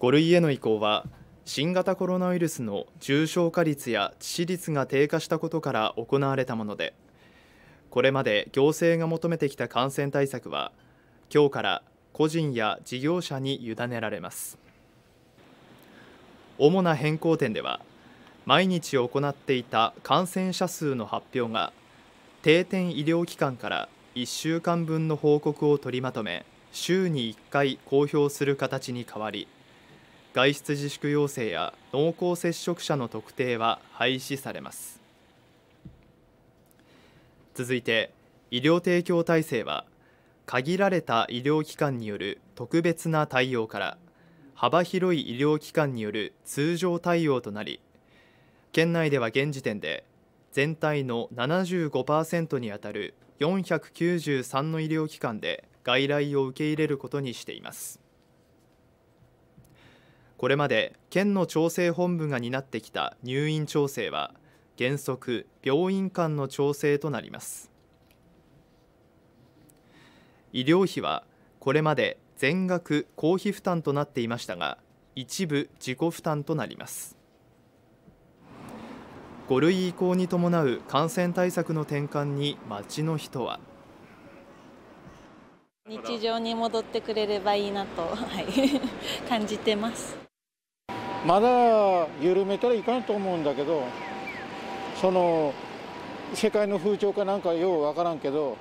5類への移行は新型コロナウイルスの重症化率や致死率が低下したことから行われたものでこれまで行政が求めてきた感染対策は今日から個人や事業者に委ねられます主な変更点では毎日行っていた感染者数の発表が定点医療機関から1週間分の報告を取りまとめ週に1回公表する形に変わり外出自粛要請や濃厚接触者の特定は廃止されます続いて医療提供体制は限られた医療機関による特別な対応から幅広い医療機関による通常対応となり県内では現時点で全体の75%にあたる493の医療機関で外来を受け入れることにしています。これまで県の調整本部が担ってきた入院調整は原則病院間の調整となります医療費はこれまで全額公費負担となっていましたが一部自己負担となります5類移行に伴う感染対策の転換に街の人は日常に戻ってくれればいいなと、はい、感じてます。まだ緩めたらいかんと思うんだけどその世界の風潮かなんかよう分からんけど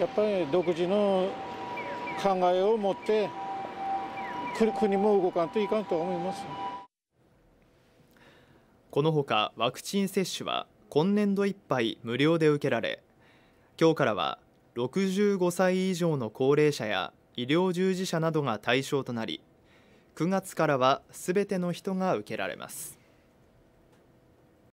やっぱり独自の考えを持って国も動かんといかんと思いますこのほかワクチン接種は今年度いっぱい無料で受けられ今日からは65歳以上の高齢者や医療従事者などが対象となり9月からはすべての人が受けられます。